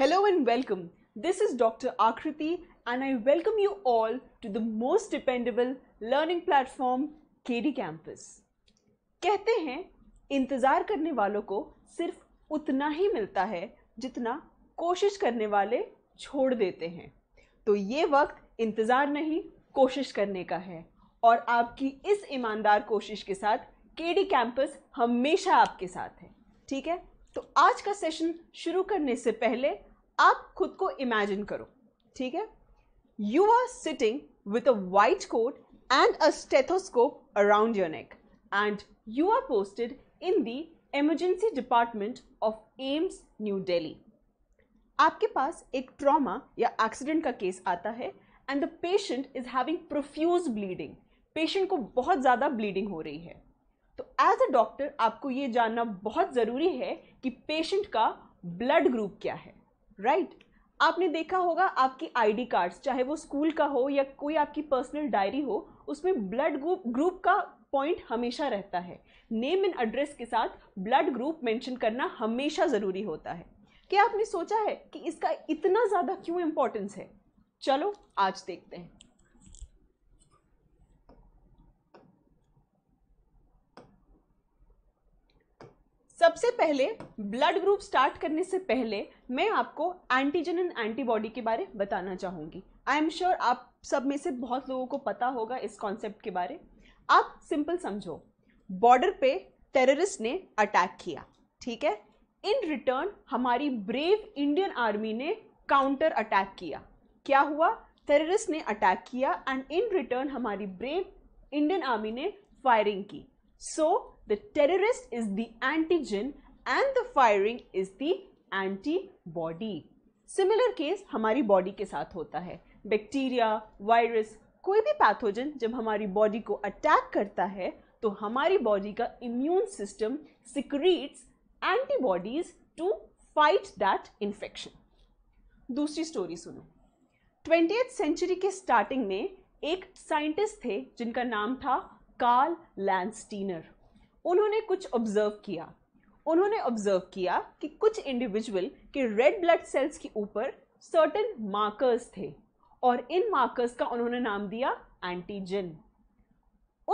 Hello and welcome. This is Dr. Akriti and I welcome you all to the most dependable learning platform KD Campus. कहते हैं इंतज़ार करने वालों को सिर्फ उतना ही मिलता है जितना कोशिश करने वाले छोड़ देते हैं तो ये वक्त इंतज़ार नहीं कोशिश करने का है और आपकी इस ईमानदार कोशिश के साथ केडी कैंपस हमेशा आपके साथ है ठीक है तो आज का सेशन शुरू करने से पहले आप खुद को इमेजिन करो ठीक है you are sitting with a white coat and a stethoscope around your neck and you are posted in the emergency department of AIIMS New Delhi आपके पास एक ट्रॉमा या एक्सीडेंट का केस आता है and the patient is having profuse bleeding patient को बहुत ज़्यादा ब्लीडिंग हो रही है तो एज अ डॉक्टर आपको ये जानना बहुत ज़रूरी है कि पेशेंट का ब्लड ग्रुप क्या है राइट right? आपने देखा होगा आपकी आईडी कार्ड्स चाहे वो स्कूल का हो या कोई आपकी पर्सनल डायरी हो उसमें ब्लड ग्रुप ग्रुप का पॉइंट हमेशा रहता है नेम एंड एड्रेस के साथ ब्लड ग्रुप मेंशन करना हमेशा ज़रूरी होता है क्या आपने सोचा है कि इसका इतना ज़्यादा क्यों इम्पोर्टेंस है चलो आज देखते हैं सबसे पहले ब्लड ग्रुप स्टार्ट करने से पहले मैं आपको एंटीजन एंड एंटीबॉडी के बारे बताना चाहूँगी आई एम श्योर आप सब में से बहुत लोगों को पता होगा इस कॉन्सेप्ट के बारे आप सिंपल समझो बॉर्डर पे टेररिस्ट ने अटैक किया ठीक है इन रिटर्न हमारी ब्रेव इंडियन आर्मी ने काउंटर अटैक किया क्या हुआ टेररिस्ट ने अटैक किया एंड इन रिटर्न हमारी ब्रेव इंडियन आर्मी ने फायरिंग की So the terrorist is the antigen and the firing is the antibody. Similar case हमारी बॉडी के साथ होता है बैक्टीरिया वायरस कोई भी पैथोजन जब हमारी बॉडी को अटैक करता है तो हमारी बॉडी का immune system secretes antibodies to fight that infection दूसरी स्टोरी सुनो ट्वेंटी सेंचुरी के स्टार्टिंग में एक साइंटिस्ट थे जिनका नाम था कार्ल लैंडस्टीनर उन्होंने कुछ ऑब्जर्व किया उन्होंने ऑब्जर्व किया कि कुछ इंडिविजुअल के रेड ब्लड सेल्स के ऊपर सर्टेन मार्कर्स थे और इन मार्कर्स का उन्होंने नाम दिया एंटीजन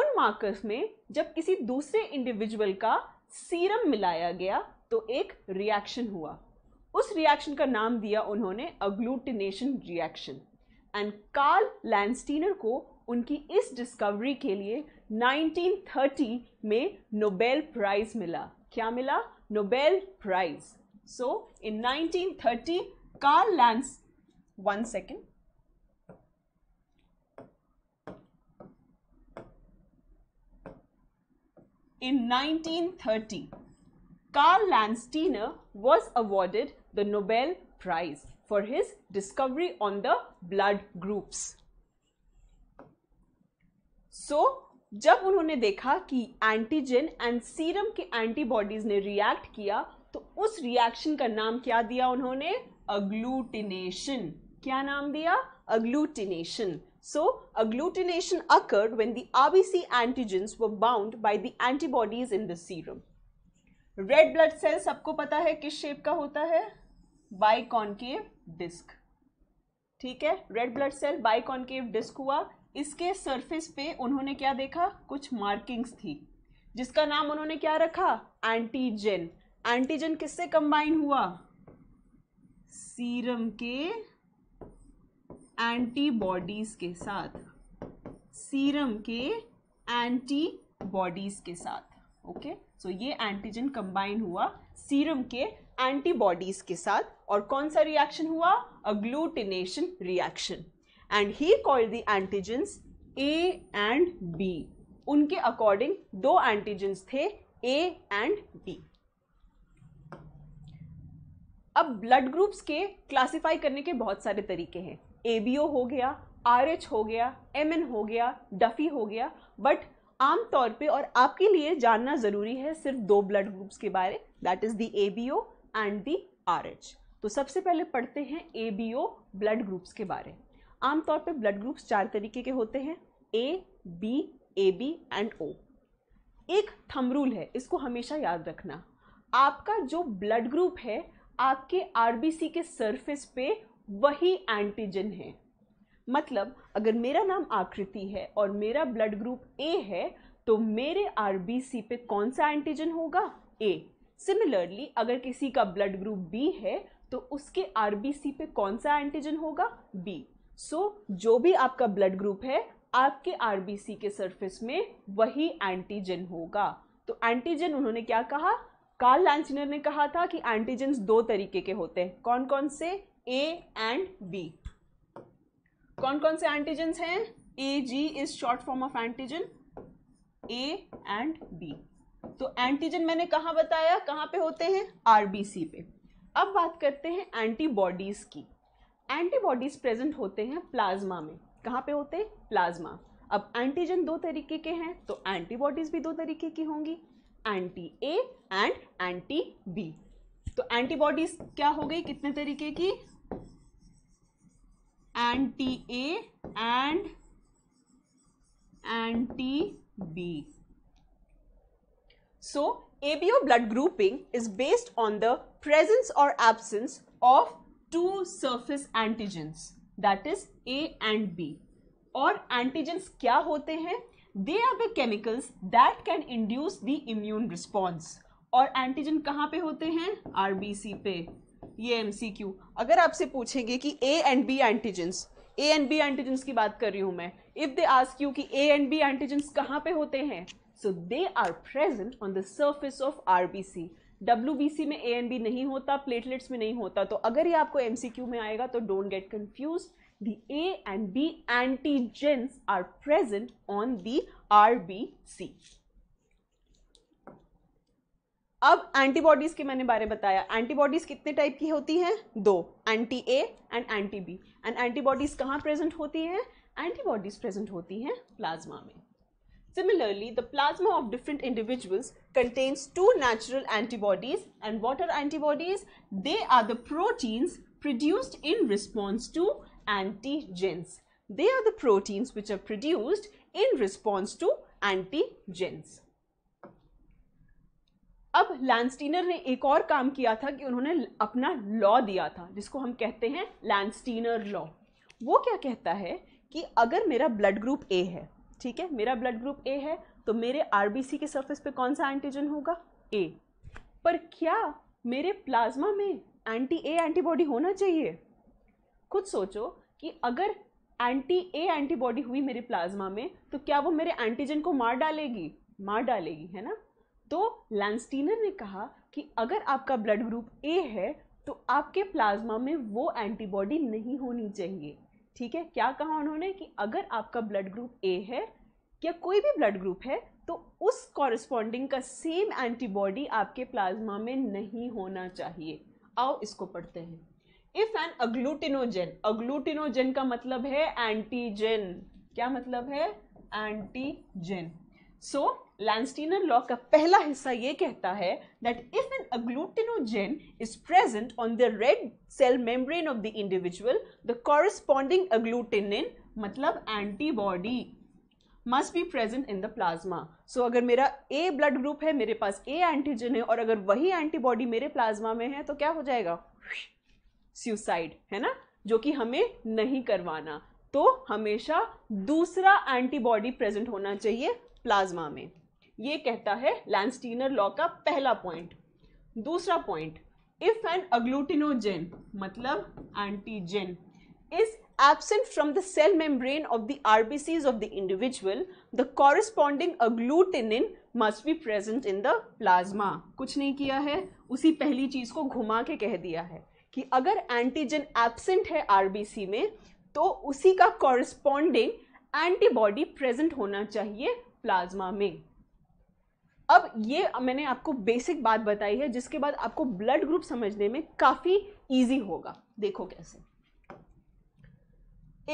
उन मार्कर्स में जब किसी दूसरे इंडिविजुअल का सीरम मिलाया गया तो एक रिएक्शन हुआ उस रिएक्शन का नाम दिया उन्होंने agglutination reaction and Karl Landsteiner को उनकी इस डिस्कवरी के लिए 1930 में नोबेल प्राइज मिला क्या मिला Nobel prize so in 1930 Karl लैंस one second In 1930, Karl Landsteiner was awarded the Nobel Prize for his discovery on the blood groups. So, जब उन्होंने देखा कि एंटीजन एंड सीरम के एंटीबॉडीज ने रिएक्ट किया तो उस रिएक्शन का नाम क्या दिया उन्होंने अग्लूटिनेशन क्या नाम दिया agglutination so agglutination occurred when the RBC antigen वो bound by the antibodies in the serum red blood cells आपको पता है किस शेप का होता है बाई कॉन्केव डिस्क ठीक है red blood cell biconcave disc हुआ इसके सरफेस पे उन्होंने क्या देखा कुछ मार्किंग्स थी जिसका नाम उन्होंने क्या रखा एंटीजन एंटीजन किससे कंबाइन हुआ सीरम के एंटीबॉडीज के साथ सीरम के एंटीबॉडीज के साथ ओके okay? सो so, ये एंटीजन कंबाइन हुआ सीरम के एंटीबॉडीज के साथ और कौन सा रिएक्शन हुआ agglutination reaction and he called the antigens A and B उनके अकॉर्डिंग दो एंटीजेंस थे ए एंड बी अब ब्लड ग्रुप्स के क्लासिफाई करने के बहुत सारे तरीके हैं ए बी ओ हो गया आर एच हो गया एम एन हो गया डफी हो गया बट आमतौर पे और आपके लिए जानना ज़रूरी है सिर्फ दो ब्लड ग्रुप्स के बारे that is the A B O and the R H तो सबसे पहले पढ़ते हैं A B O blood groups के बारे आमतौर पे ब्लड ग्रुप्स चार तरीके के होते हैं A B A B and O एक थम रूल है इसको हमेशा याद रखना आपका जो ब्लड ग्रुप है आपके आरबीसी के सरफेस पे वही एंटीजन है मतलब अगर मेरा नाम आकृति है और मेरा ब्लड ग्रुप ए है तो मेरे आरबीसी पे कौन सा एंटीजन होगा ए सिमिलरली अगर किसी का ब्लड ग्रुप बी है तो उसके आरबीसी पे कौन सा एंटीजन होगा बी सो so, जो भी आपका ब्लड ग्रुप है आपके आरबीसी के सरफेस में वही एंटीजन होगा तो एंटीजन उन्होंने क्या कहा कार्ल लैंचनर ने कहा था कि एंटीजन दो तरीके के होते हैं कौन कौन से ए एंड बी कौन कौन से एंटीजन हैं A G is short form of antigen A and B तो एंटीजन मैंने कहा बताया कहां पे होते हैं आरबीसी पे अब बात करते हैं एंटीबॉडीज की एंटीबॉडीज प्रेजेंट होते हैं प्लाज्मा में कहाँ पे होते हैं प्लाज्मा अब एंटीजन दो तरीके के हैं तो एंटीबॉडीज भी दो तरीके की होंगी anti A and anti B तो एंटीबॉडीज क्या हो गई कितने तरीके की anti A and anti B so ABO blood grouping is based on the presence और absence of two surface antigens that is A and B. और antigens क्या होते हैं They are the chemicals that can induce the immune response. और antigen कहाँ पे होते हैं RBC पे ये MCQ. अगर आपसे पूछेंगे कि A and B antigens A and B antigens की बात कर रही हूँ मैं इफ दे आस्क यू कि ए एंड बी एंटीजेंस कहाँ पे होते हैं so they are present on the surface of RBC W में ए एंड बी नहीं होता प्लेटलेट्स में नहीं होता तो अगर ये आपको एमसीक्यू में आएगा तो don't get confuse the A and B antigens on present on the RBC. अब एंटीबॉडीज के मैंने बारे बताया एंटीबॉडीज कितने टाइप की होती हैं दो anti A and anti B and antibodies कहाँ प्रेजेंट होती हैं एंटीबॉडीज प्रेजेंट होती हैं प्लाज्मा में Similarly, the plasma of different individuals contains two natural antibodies. And what are antibodies? They are the proteins produced in response to antigens. They are the proteins which are produced in response to antigens. अब Landsteiner ने एक और काम किया था कि उन्होंने अपना लॉ दिया था जिसको हम कहते हैं लैंडस्टीनर लॉ वो क्या कहता है कि अगर मेरा ब्लड ग्रुप ए है ठीक है मेरा ब्लड ग्रुप ए है तो मेरे आरबीसी के सरफेस पे कौन सा एंटीजन होगा ए पर क्या मेरे प्लाज्मा में एंटी ए एंटीबॉडी होना चाहिए खुद सोचो कि अगर एंटी ए एंटीबॉडी हुई मेरे प्लाज्मा में तो क्या वो मेरे एंटीजन को मार डालेगी मार डालेगी है ना तो लैंस्टीनर ने कहा कि अगर आपका ब्लड ग्रुप ए है तो आपके प्लाज्मा में वो एंटीबॉडी नहीं होनी चाहिए ठीक है क्या कहा उन्होंने कि अगर आपका ब्लड ग्रुप ए है या कोई भी ब्लड ग्रुप है तो उस कॉरस्पॉन्डिंग का सेम एंटीबॉडी आपके प्लाज्मा में नहीं होना चाहिए आओ इसको पढ़ते हैं इफ एन अग्लूटिनोजेन अग्लूटिनोजेन का मतलब है एंटीजेन क्या मतलब है antigen so so, Landsteiner law का पहला हिस्सा ये कहता है that if an agglutinogen is present on the red cell membrane of the individual the corresponding agglutinin मतलब antibody must be present in the plasma so अगर मेरा ए ब्लड ग्रुप है मेरे पास ए एंटीजन है और अगर वही एंटीबॉडी मेरे प्लाज्मा में है तो क्या हो जाएगा सुसाइड है ना जो कि हमें नहीं करवाना तो हमेशा दूसरा एंटीबॉडी प्रेजेंट होना चाहिए प्लाज्मा में ये कहता है लैंस्टीनर लॉ का पहला पॉइंट दूसरा पॉइंट इफ एन अग्लूटिनोजेन मतलब antigen is absent from the cell membrane of the RBCs of the individual the corresponding agglutinin must be present in the plasma कुछ नहीं किया है उसी पहली चीज को घुमा के कह दिया है कि अगर एंटीजन एबसेंट है आरबीसी में तो उसी का कॉरस्पॉन्डिंग एंटीबॉडी प्रेजेंट होना चाहिए प्लाज्मा में अब ये मैंने आपको बेसिक बात बताई है जिसके बाद आपको ब्लड ग्रुप समझने में काफ़ी ईजी होगा देखो कैसे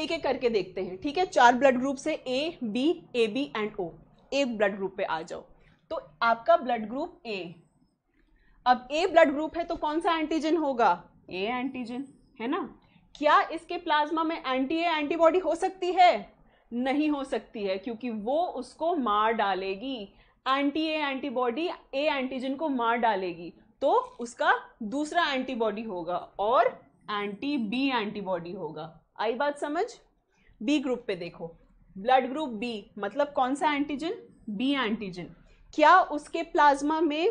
एक एक करके देखते हैं ठीक है चार ब्लड ग्रुप से A B A B and O A blood group पे आ जाओ तो आपका ब्लड ग्रुप ए अब ए ब्लड ग्रुप है तो कौन सा एंटीजन होगा ए एंटीजन है ना क्या इसके प्लाज्मा में एंटी ए एंटीबॉडी हो सकती है नहीं हो सकती है क्योंकि वो उसको मार डालेगी anti A antibody A antigen को मार डालेगी तो उसका दूसरा एंटीबॉडी होगा और एंटी बी एंटीबॉडी होगा आई बात समझ बी ग्रुप पे देखो ब्लड ग्रुप बी मतलब कौन सा एंटीजन बी एंटीजन क्या उसके प्लाज्मा में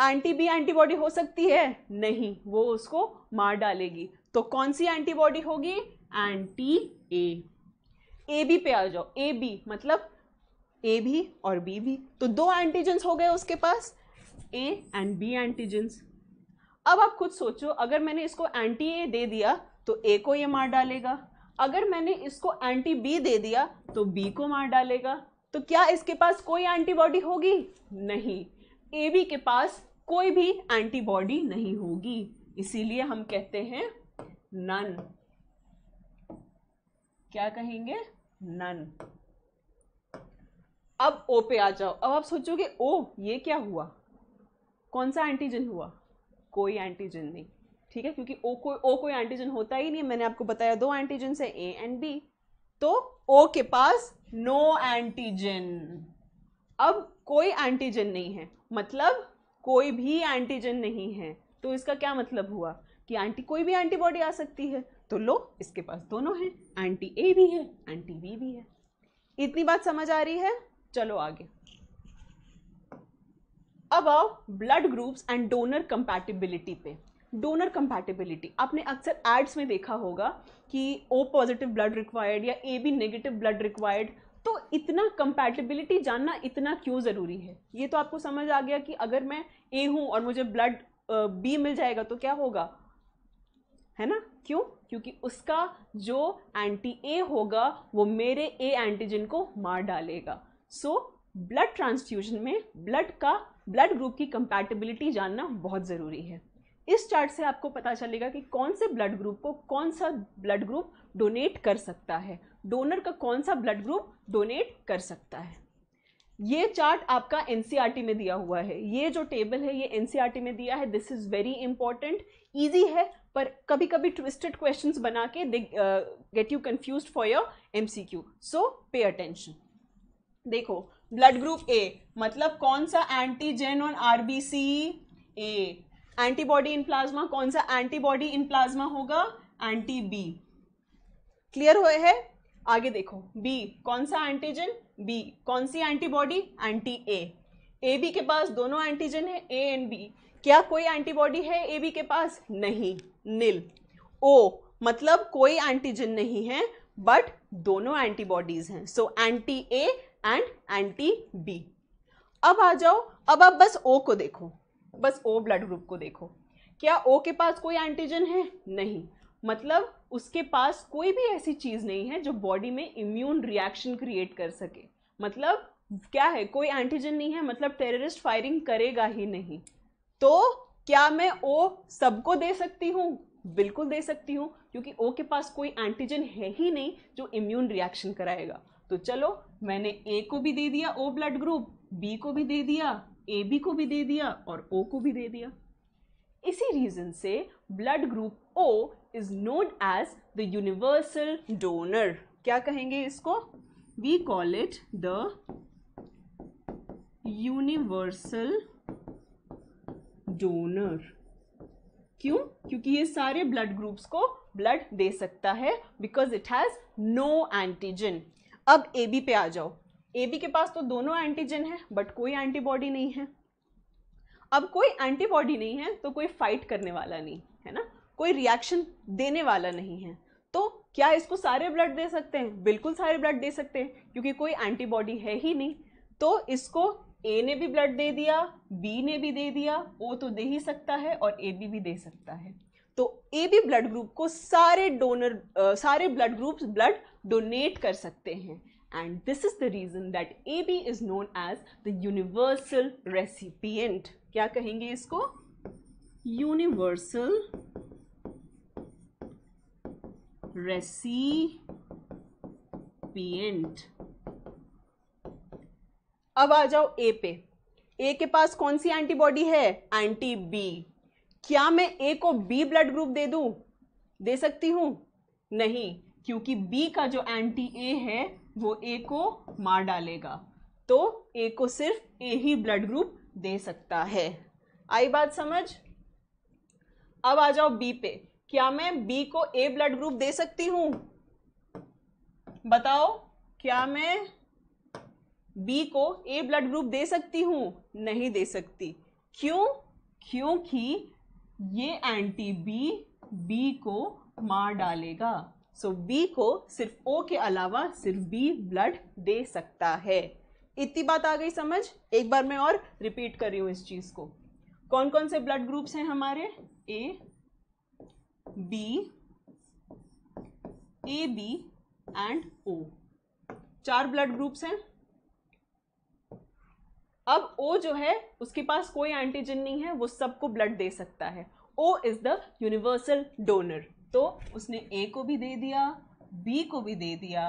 एंटी बी एंटीबॉडी हो सकती है नहीं वो उसको मार डालेगी तो कौन सी एंटीबॉडी होगी एंटी ए ए बी पे आ जाओ ए बी मतलब ए भी और बी भी तो दो एंटीजेंस हो गए उसके पास ए एंड बी एंटीजेंस अब आप खुद सोचो अगर मैंने इसको एंटी ए दे दिया तो ए को ये मार डालेगा अगर मैंने इसको एंटी बी दे दिया तो बी को मार डालेगा तो क्या इसके पास कोई एंटीबॉडी होगी नहीं ए बी के पास कोई भी एंटीबॉडी नहीं होगी इसीलिए हम कहते हैं नन क्या कहेंगे नन अब ओ पे आ जाओ अब आप सोचोगे ओ ये क्या हुआ कौन सा एंटीजन हुआ कोई एंटीजन नहीं ठीक है क्योंकि ओ कोई ओ कोई एंटीजन होता ही नहीं मैंने आपको बताया दो एंटीजन है ए एंड बी तो ओ के पास नो एंटीजन अब कोई एंटीजन नहीं है मतलब कोई भी एंटीजन नहीं है तो इसका क्या मतलब हुआ कि एंटी कोई भी एंटीबॉडी आ सकती है तो लो इसके पास दोनों हैं एंटी ए भी है एंटी बी भी है इतनी बात समझ आ रही है चलो आगे अब आओ blood groups and donor compatibility पे डोनर कंपैटिबिलिटी आपने अक्सर एड्स में देखा होगा कि ओ पॉजिटिव ब्लड रिक्वायर्ड या A B negative blood required तो इतना कंपैटिबिलिटी जानना इतना क्यों ज़रूरी है ये तो आपको समझ आ गया कि अगर मैं ए हूँ और मुझे ब्लड बी मिल जाएगा तो क्या होगा है ना क्यों क्योंकि उसका जो एंटी ए होगा वो मेरे ए एंटीजन को मार डालेगा सो ब्लड ट्रांसफ्यूजन में ब्लड का ब्लड ग्रुप की कंपैटिबिलिटी जानना बहुत ज़रूरी है इस चार्ट से आपको पता चलेगा कि कौन से ब्लड ग्रुप को कौन सा ब्लड ग्रुप डोनेट कर सकता है डोनर का कौन सा ब्लड ग्रुप डोनेट कर सकता है ये चार्ट आपका एन e में दिया हुआ है ये जो टेबल है ये एन e में दिया है this is very important easy है पर कभी कभी ट्विस्टेड क्वेश्चंस बना के दे get you confuse for your M so pay attention देखो ब्लड ग्रुप ए मतलब कौन सा antigen on RBC A antibody in plasma कौन सा एंटीबॉडी इन प्लाज्मा होगा एंटी बी क्लियर हुए है आगे देखो बी कौन सा एंटीजन बी कौन सी antibody anti A A B के पास दोनों एंटीजन है ए एंड बी क्या कोई एंटीबॉडी है ए बी के पास नहीं नील ओ मतलब कोई एंटीजन नहीं है बट दोनों एंटीबॉडीज हैं so anti A and anti B अब आ जाओ अब आप बस ओ को देखो बस ओ ब्लड ग्रुप को देखो क्या ओ के पास कोई एंटीजन है नहीं मतलब उसके पास कोई भी ऐसी चीज़ नहीं है जो बॉडी में इम्यून रिएक्शन क्रिएट कर सके मतलब क्या है कोई एंटीजन नहीं है मतलब टेररिस्ट फायरिंग करेगा ही नहीं तो क्या मैं ओ सबको दे सकती हूँ बिल्कुल दे सकती हूँ क्योंकि ओ के पास कोई एंटीजन है ही नहीं जो इम्यून रिएक्शन कराएगा तो चलो मैंने ए को भी दे दिया ओ ब्लड ग्रुप बी को भी दे दिया ए बी को भी दे दिया और ओ को भी दे दिया इसी रीज़न से blood group O is known as the universal donor क्या कहेंगे इसको we call it the universal donor क्यों क्योंकि ये सारे ब्लड ग्रुप्स को ब्लड दे सकता है because it has no antigen अब ए बी पे आ जाओ ए बी के पास तो दोनों एंटीजन है बट कोई एंटीबॉडी नहीं है अब कोई एंटीबॉडी नहीं है तो कोई फाइट करने वाला नहीं है ना कोई रिएक्शन देने वाला नहीं है तो क्या इसको सारे ब्लड दे सकते हैं बिल्कुल सारे ब्लड दे सकते हैं क्योंकि कोई एंटीबॉडी है ही नहीं तो इसको ए ने भी ब्लड दे दिया बी ने भी दे दिया ओ तो दे ही सकता है और ए बी भी दे सकता है तो ए बी ब्लड ग्रुप को सारे डोनर uh, सारे ब्लड ग्रुप्स ब्लड डोनेट कर सकते हैं and this is the reason that A B is known as the universal recipient क्या कहेंगे इसको यूनिवर्सल रेसिपियंट अब आ जाओ ए पे ए के पास कौन सी एंटीबॉडी है एंटी बी क्या मैं ए को बी ब्लड ग्रुप दे दूं दे सकती हूं नहीं क्योंकि बी का जो एंटी ए है वो ए को मार डालेगा तो ए को सिर्फ ए ही ब्लड ग्रुप दे सकता है आई बात समझ अब आ जाओ बी पे क्या मैं बी को ए ब्लड ग्रुप दे सकती हूं बताओ क्या मैं बी को ए ब्लड ग्रुप दे सकती हूं नहीं दे सकती क्यों क्योंकि ये एंटी बी बी को मार डालेगा सो so, बी को सिर्फ ओ के अलावा सिर्फ बी ब्लड दे सकता है इतनी बात आ गई समझ एक बार मैं और रिपीट कर रही हूं इस चीज़ को कौन कौन से ब्लड ग्रुप्स हैं हमारे A B A B and O चार ब्लड ग्रुप्स हैं अब ओ जो है उसके पास कोई एंटीजन नहीं है वो सबको ब्लड दे सकता है O is the universal donor तो उसने ए को भी दे दिया बी को भी दे दिया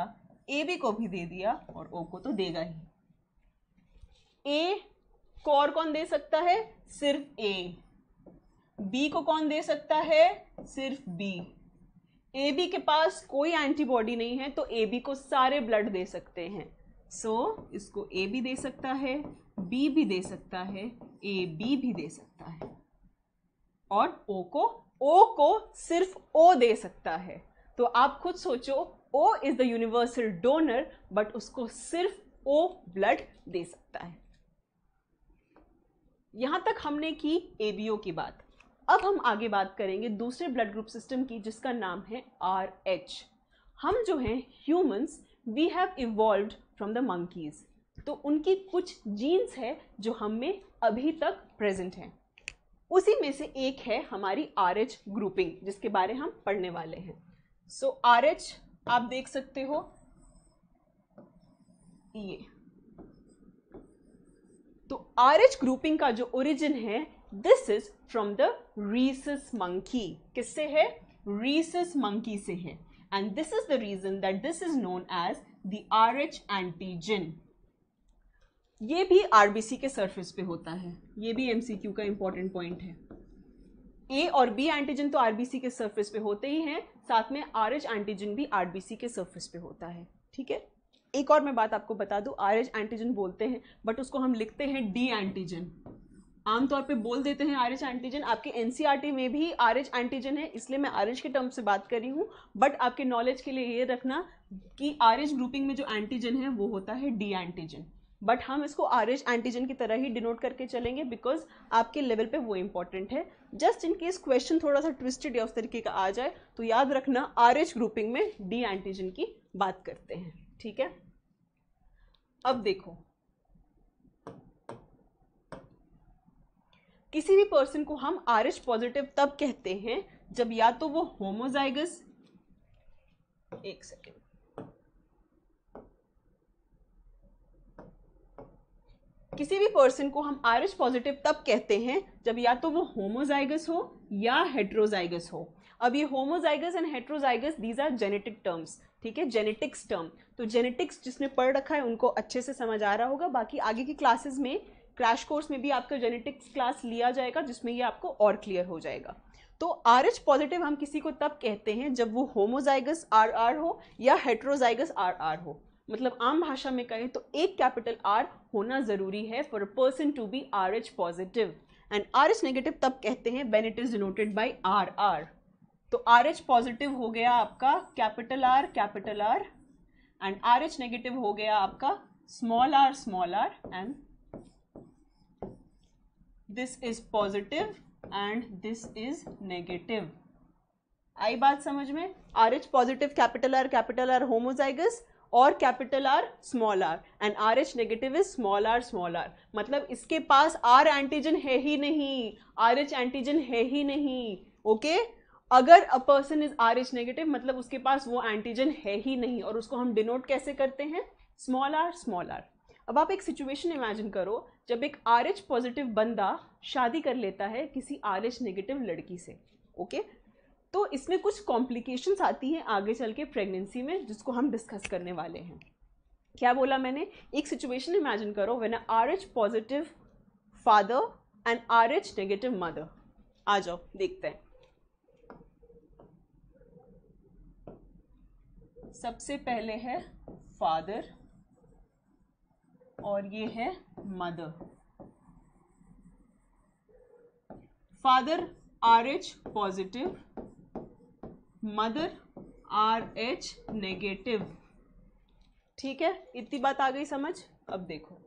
ए बी को भी दे दिया और ओ को तो देगा ही ए को और कौन दे सकता है सिर्फ ए बी को कौन दे सकता है सिर्फ बी ए बी के पास कोई एंटीबॉडी नहीं है तो ए बी को सारे ब्लड दे सकते हैं सो so, इसको ए बी दे सकता है बी भी दे सकता है ए बी भी दे सकता है और ओ को ओ को सिर्फ ओ दे सकता है तो आप खुद सोचो O is the universal donor but उसको सिर्फ ओ ब्लड दे सकता है यहां तक हमने की एबीओ की बात अब हम आगे बात करेंगे दूसरे ब्लड ग्रुप सिस्टम की जिसका नाम है आर एच हम जो हैं humans we have evolve from the monkeys तो उनकी कुछ जीन्स है जो हम में अभी तक प्रेजेंट हैं उसी में से एक है हमारी आर एच ग्रुपिंग जिसके बारे हम पढ़ने वाले हैं सो आर एच आप देख सकते हो ये तो आर एच ग्रुपिंग का जो ओरिजिन है this is from the rhesus monkey किससे है रीसिस मंकी से है and this is the reason that this is known as the R H antigen ये भी आरबीसी के सरफेस पे होता है ये भी एमसीक्यू का इंपॉर्टेंट पॉइंट है ए और बी एंटीजन तो आरबीसी के सरफेस पे होते ही हैं साथ में आर एच एंटीजन भी आरबीसी के सरफेस पे होता है ठीक है एक और मैं बात आपको बता दूं आर एच एंटीजन बोलते हैं बट उसको हम लिखते हैं डी एंटीजन आमतौर पे बोल देते हैं आर एच एंटीजन आपके एनसीआरटी e में भी आर एच एंटीजन है इसलिए मैं आर एच के टर्म से बात कर रही हूँ बट आपके नॉलेज के लिए ये रखना कि आर एच ग्रुपिंग में जो एंटीजन है वो होता है डी एंटीजन बट हम इसको आर एच एंटीजन की तरह ही डिनोट करके चलेंगे बिकॉज आपके लेवल पे वो इंपॉर्टेंट है जस्ट इन केस क्वेश्चन थोड़ा सा ट्विस्टेड या उस तरीके का आ जाए तो याद रखना आर एच ग्रुपिंग में डी एंटीजन की बात करते हैं ठीक है अब देखो किसी भी पर्सन को हम आर एच पॉजिटिव तब कहते हैं जब या तो वो होमोजाइगस एक सेकेंड किसी भी पर्सन को हम आयरिश पॉजिटिव तब कहते हैं जब या तो वो होमोजाइगस हो या हेट्रोजाइगस हो अब ये homozygous and heterozygous these are genetic terms ठीक है जेनेटिक्स टर्म तो जेनेटिक्स जिसने पढ़ रखा है उनको अच्छे से समझ आ रहा होगा बाकी आगे की क्लासेस में क्रैश कोर्स में भी आपका जेनेटिक्स क्लास लिया जाएगा जिसमें ये आपको और क्लियर हो जाएगा तो आर एच पॉजिटिव हम किसी को तब कहते हैं जब वो होमोजाइगस आर आर हो या हेट्रोजाइगस आर आर हो मतलब आम भाषा में कहें तो एक कैपिटल आर होना ज़रूरी है for a person to be R H positive and R H negative तब कहते हैं when it is denoted by R R तो आर एच पॉजिटिव हो गया आपका capital R capital R and R H negative हो गया आपका small R small R and this is positive and this is negative आई बात समझ में R H positive capital R capital R homozygous और capital R small R and R H negative is small R small R मतलब इसके पास are antigen है ही नहीं आर एच एंटीजन है ही नहीं ओके okay? अगर a person is R H negative मतलब उसके पास वो एंटीजन है ही नहीं और उसको हम डिनोट कैसे करते हैं स्मॉल आर स्मॉल आर अब आप एक सिचुएशन इमेजिन करो जब एक आर एच पॉजिटिव बंदा शादी कर लेता है किसी आर एच नेगेटिव लड़की से ओके okay? तो इसमें कुछ कॉम्प्लिकेशंस आती हैं आगे चल के प्रेगनेंसी में जिसको हम डिस्कस करने वाले हैं क्या बोला मैंने एक सिचुएशन इमेजिन करो when R H positive father and R H negative mother आ जाओ देखते हैं सबसे पहले है फादर और ये है mother father R H positive mother R H negative ठीक है इतनी बात आ गई समझ अब देखो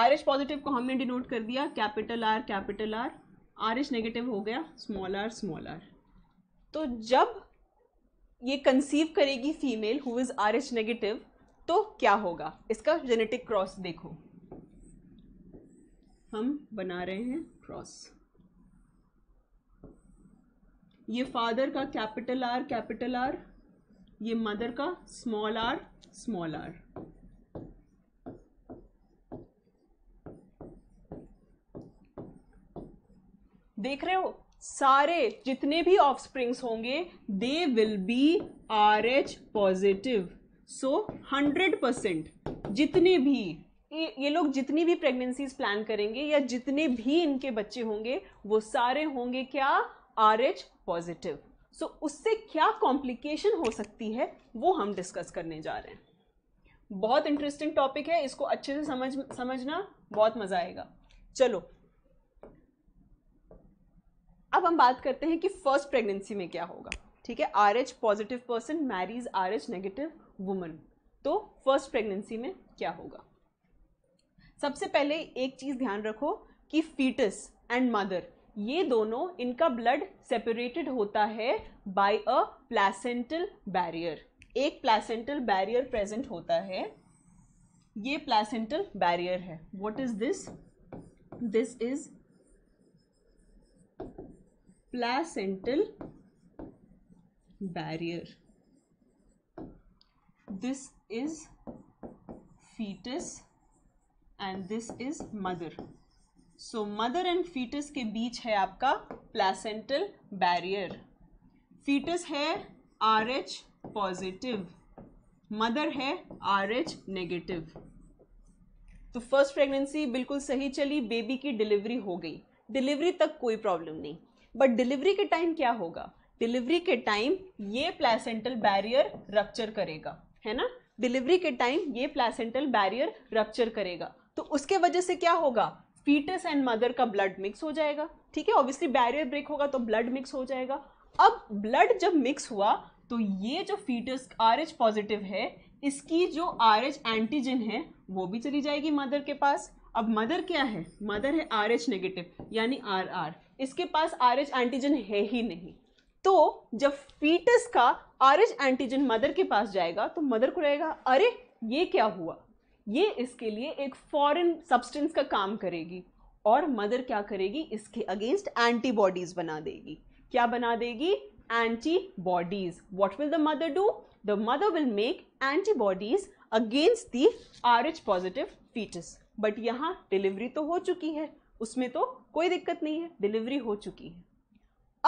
आर एच पॉजिटिव को हमने डिनोट कर दिया capital R capital R R H negative हो गया स्मॉल आर स्मॉल आर तो जब ये कंसीव करेगी female who is R H negative तो क्या होगा इसका जेनेटिक क्रॉस देखो हम बना रहे हैं क्रॉस ये फादर का कैपिटल आर कैपिटल आर ये मदर का स्मॉल आर स्मॉल आर देख रहे हो सारे जितने भी ऑफस्प्रिंग्स होंगे they will be R H positive so hundred percent जितने भी ये लोग जितनी भी प्रेगनेंसीज प्लान करेंगे या जितने भी इनके बच्चे होंगे वो सारे होंगे क्या आर एच पॉजिटिव सो उससे क्या कॉम्प्लिकेशन हो सकती है वो हम डिस्कस करने जा रहे हैं बहुत इंटरेस्टिंग टॉपिक है इसको अच्छे से समझ समझना बहुत मज़ा आएगा चलो अब हम बात करते हैं कि फर्स्ट प्रेगनेंसी में क्या होगा ठीक है R H positive person marries R H negative woman तो फर्स्ट प्रेगनेंसी में क्या होगा सबसे पहले एक चीज़ ध्यान रखो कि फीटस एंड मदर ये दोनों इनका ब्लड सेपरेटेड होता है बाय अ प्लासेंटल बैरियर एक प्लासेंटल बैरियर प्रेजेंट होता है ये प्लासेंटल बैरियर है what is this this is placental barrier this is fetus and this is mother so mother and fetus के बीच है आपका प्लासेंटल बैरियर फीटस है आर एच पॉजिटिव मदर है आर एच नेगेटिव तो फर्स्ट प्रेगनेंसी बिल्कुल सही चली बेबी की डिलीवरी हो गई डिलीवरी तक कोई प्रॉब्लम नहीं बट डिलीवरी के टाइम क्या होगा डिलीवरी के टाइम ये प्लेसेंटल बैरियर रक्चर करेगा है ना डिलीवरी के टाइम ये प्लेसेंटल बैरियर रक्चर करेगा तो उसके वजह से क्या होगा फीटस एंड मदर का ब्लड मिक्स हो जाएगा ठीक है ऑब्वियसली बैरियर ब्रेक होगा तो ब्लड मिक्स हो जाएगा अब ब्लड जब मिक्स हुआ तो ये जो फीटस आर एच पॉजिटिव है इसकी जो आर एच एंटीजन है वो भी चली जाएगी मदर के पास अब मदर क्या है मदर है आर एच नेगेटिव यानी आर आर इसके पास आर एच एंटीजन है ही नहीं तो जब फीटस का आर एच एंटीजन मदर के पास जाएगा तो मदर को रहेगा अरे ये क्या हुआ ये इसके लिए एक फॉरेन सब्सटेंस का काम करेगी और मदर क्या करेगी इसके अगेंस्ट एंटीबॉडीज बना देगी क्या बना देगी antibodies what will the mother do the mother will make antibodies against the R H positive fetus but यहाँ डिलीवरी तो हो चुकी है उसमें तो कोई दिक्कत नहीं है डिलीवरी हो चुकी है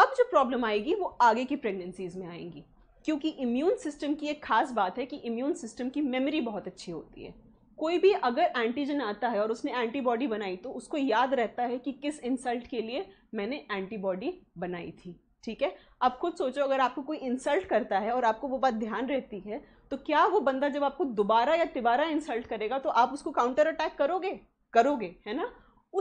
अब जो प्रॉब्लम आएगी वो आगे की प्रेगनेंसीज में आएंगी क्योंकि इम्यून सिस्टम की एक खास बात है कि इम्यून सिस्टम की मेमोरी बहुत अच्छी होती है कोई भी अगर एंटीजन आता है और उसने एंटीबॉडी बनाई तो उसको याद रहता है कि किस इंसल्ट के लिए मैंने एंटीबॉडी बनाई थी ठीक है अब खुद सोचो अगर आपको कोई इंसल्ट करता है और आपको वो बात ध्यान रहती है तो क्या वो बंदा जब आपको दोबारा या तिबारा इंसल्ट करेगा तो आप उसको काउंटर अटैक करोगे करोगे है ना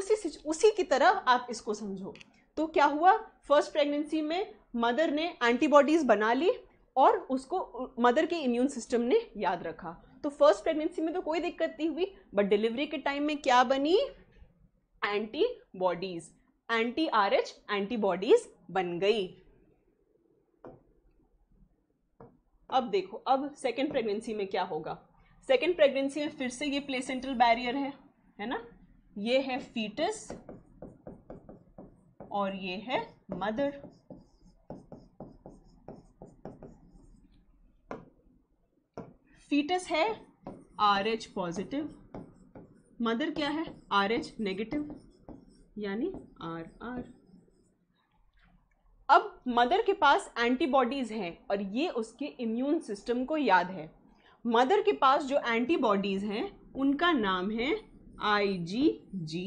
उसी उसी की तरह आप इसको समझो तो क्या हुआ फर्स्ट प्रेगनेंसी में मदर ने एंटीबॉडीज़ बना ली और उसको मदर के इम्यून सिस्टम ने याद रखा तो फर्स्ट प्रेगनेंसी में तो कोई दिक्कत नहीं हुई बट डिलीवरी के टाइम में क्या बनी antibodies anti R H antibodies बन गई अब देखो अब सेकेंड प्रेगनेंसी में क्या होगा सेकेंड प्रेगनेंसी में फिर से ये प्लेसेंटल बैरियर है है ना ये है फीटस और ये है मदर फीटस है आर एच पॉजिटिव मदर क्या है आर एच नेगेटिव यानी आर आर अब मदर के पास एंटीबॉडीज़ हैं और ये उसके इम्यून सिस्टम को याद है मदर के पास जो एंटीबॉडीज़ हैं उनका नाम है आई जी जी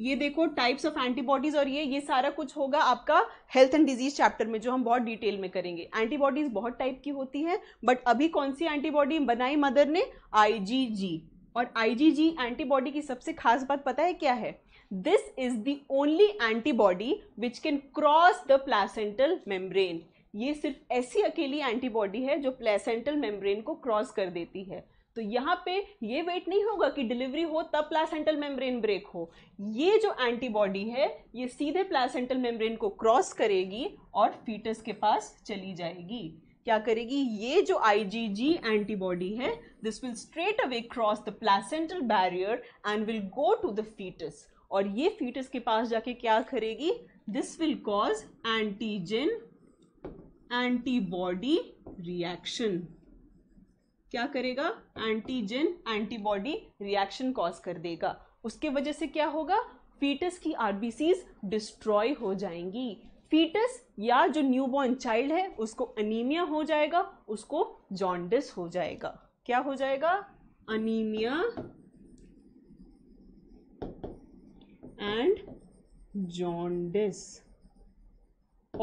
ये देखो टाइप्स ऑफ एंटीबॉडीज और ये ये सारा कुछ होगा आपका हेल्थ एंड डिजीज चैप्टर में जो हम बहुत डिटेल में करेंगे एंटीबॉडीज बहुत टाइप की होती है बट अभी कौन सी एंटीबॉडी बनाई मदर ने आईजीजी और आईजीजी एंटीबॉडी की सबसे खास बात पता है क्या है this is the only antibody which can cross the placental membrane ये सिर्फ ऐसी अकेली एंटीबॉडी है जो प्लेसेंटल मेम्ब्रेन को क्रॉस कर देती है तो यहाँ पे ये वेट नहीं होगा कि डिलीवरी हो तब प्लासेंटल मेम्ब्रेन ब्रेक हो ये जो एंटीबॉडी है ये सीधे प्लासेंटल मेम्ब्रेन को क्रॉस करेगी और फीटस के पास चली जाएगी क्या करेगी ये जो आईजीजी एंटीबॉडी है this will straight away cross the placental barrier and will go to the fetus और ये फीटस के पास जाके क्या करेगी this will cause antigen antibody reaction क्या करेगा एंटीजन एंटीबॉडी रिएक्शन कॉज कर देगा उसके वजह से क्या होगा फीटस की आरबीसीज डिस्ट्रॉय हो जाएंगी फीटस या जो न्यूबॉर्न चाइल्ड है उसको अनीमिया हो जाएगा उसको जॉन्डिस हो जाएगा क्या हो जाएगा अनीमिया एंड जॉन्डिस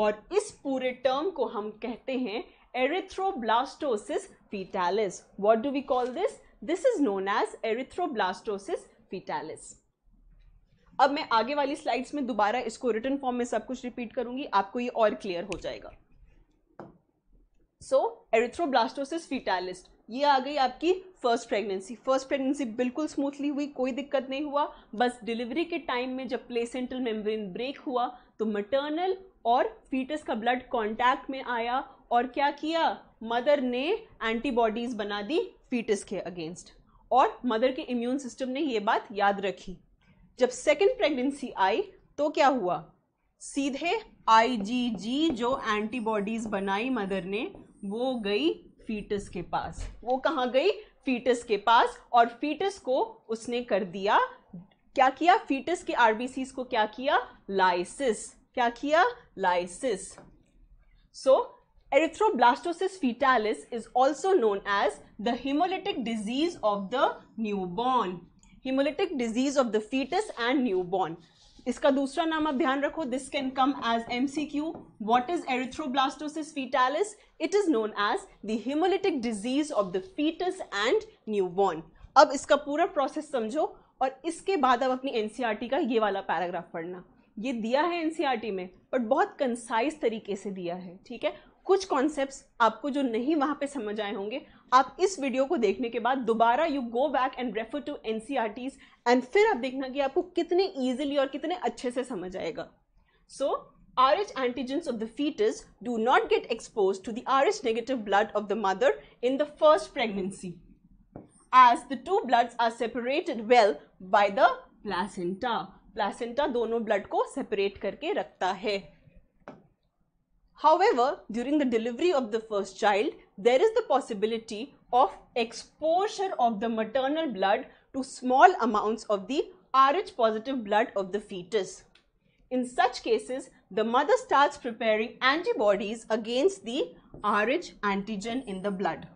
और इस पूरे टर्म को हम कहते हैं एरेथ्रोब्लास्टोसिस fetalis. What do we call this? This is known as erythroblastosis fetalis. अब मैं आगे वाली स्लाइड्स में दोबारा इसको रिटर्न फॉर्म में सब कुछ रिपीट करूंगी आपको ये और क्लियर हो जाएगा सो एरिथ्रोब्लास्टोसिस फिटालिस्ट ये आ गई आपकी फर्स्ट प्रेगनेंसी फर्स्ट प्रेगनेंसी बिल्कुल स्मूथली हुई कोई दिक्कत नहीं हुआ बस डिलीवरी के टाइम में जब प्लेसेंटल मेम्ब्रेन ब्रेक हुआ तो मटर्नल और फीटस का ब्लड कांटेक्ट में आया और क्या किया मदर ने एंटीबॉडीज बना दी फीटस के अगेंस्ट और मदर के इम्यून सिस्टम ने ये बात याद रखी जब सेकेंड प्रेगनेंसी आई तो क्या हुआ सीधे आईजीजी जो एंटीबॉडीज बनाई मदर ने वो गई फीटस के पास वो कहाँ गई फीटस के पास और फीटस को उसने कर दिया क्या किया फीटस के आरबीसीज को क्या किया लाइसिस क्या किया lysis so Erythroblastosis fetalis is also known as the hemolytic disease of the newborn. Hemolytic disease of the fetus and newborn. इसका दूसरा नाम आप ध्यान रखो this can come as M C Q what is erythroblastosis fetalis it is known as the haemolytic disease of the fetus and newborn अब इसका पूरा process समझो और इसके बाद अब अपनी एनसीईआरटी e का ये वाला पैराग्राफ पढ़ना ये दिया है एनसीईआरटी e में बट बहुत कंसाइज तरीके से दिया है ठीक है कुछ कॉन्सेप्ट्स आपको जो नहीं वहां पे समझ आए होंगे आप इस वीडियो को देखने के बाद दोबारा you go back and refer to N and फिर आप देखना कि आपको कितने ईजिली और कितने अच्छे से समझ आएगा so R H antigens of the fetus do not get expose to the R H negative blood of the mother in the first pregnancy as the two blood are separated well by the placenta placenta दोनों blood को separate करके रखता है However, during the delivery of the first child, there is the possibility of exposure of the maternal blood to small amounts of the Rh positive blood of the fetus. In such cases, the mother starts preparing antibodies against the Rh antigen in the blood.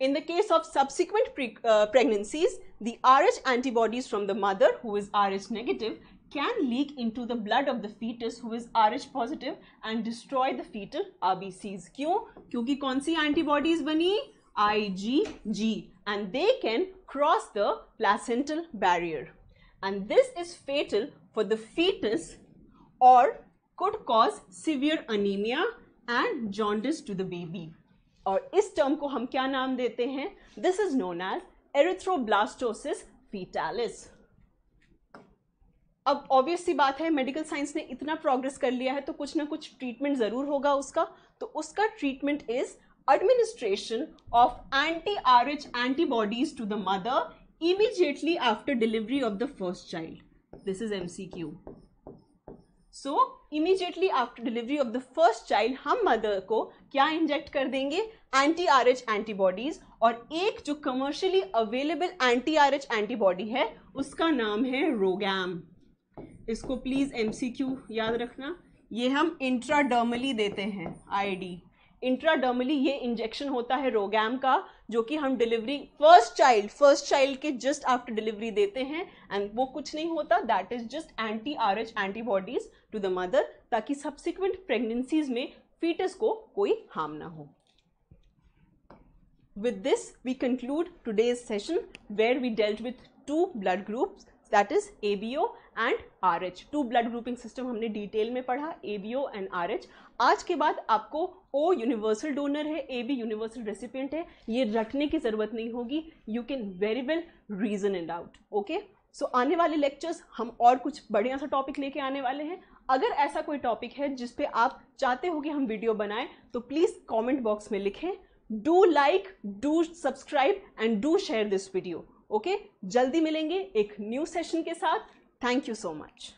In the case of subsequent pre uh, pregnancies, the Rh antibodies from the mother who is Rh negative can leak into the blood of the fetus who is RH positive and destroy the fetal RBCs. क्यों? क्योंकि कौन सी antibodies बनी? IgG and they can cross the placental barrier. And this is fatal for the fetus or could cause severe anemia and jaundice to the baby. और इस term को हम क्या नाम देते हैं? This is known as erythroblastosis fetalis. अब obviously बात है मेडिकल साइंस ने इतना प्रोग्रेस कर लिया है तो कुछ ना कुछ ट्रीटमेंट ज़रूर होगा उसका तो उसका treatment is administration of anti R H antibodies to the mother immediately after delivery of the first child this is M C Q so immediately after delivery of the first child हम mother को क्या inject कर देंगे anti R H antibodies और एक जो commercially available anti R H antibody है उसका नाम है रोगैम इसको प्लीज़ एम याद रखना ये हम इंट्राडर्मली देते हैं आईडी इंट्राडर्मली ये इंजेक्शन होता है रोगैम का जो कि हम delivery first child first child के जस्ट आफ्टर डिलीवरी देते हैं एंड वो कुछ नहीं होता that is just anti R H antibodies to the mother ताकि सब्सिक्वेंट प्रेगनेंसीज में फीटस को कोई हार्म ना हो we conclude today's session where we dealt with two blood two that is A B O and R H two blood grouping system हमने detail में पढ़ा A B O and R H आज के बाद आपको ओ universal donor है A B universal recipient है ये रटने की ज़रूरत नहीं होगी you can very well reason and out okay so आने वाले लेक्चर्स हम और कुछ बढ़िया सा टॉपिक लेके आने वाले हैं अगर ऐसा कोई टॉपिक है जिस पे आप चाहते हो कि हम वीडियो बनाएं तो प्लीज़ कमेंट बॉक्स में लिखें do like do subscribe and do share this video okay जल्दी मिलेंगे एक न्यू सेशन के साथ Thank you so much.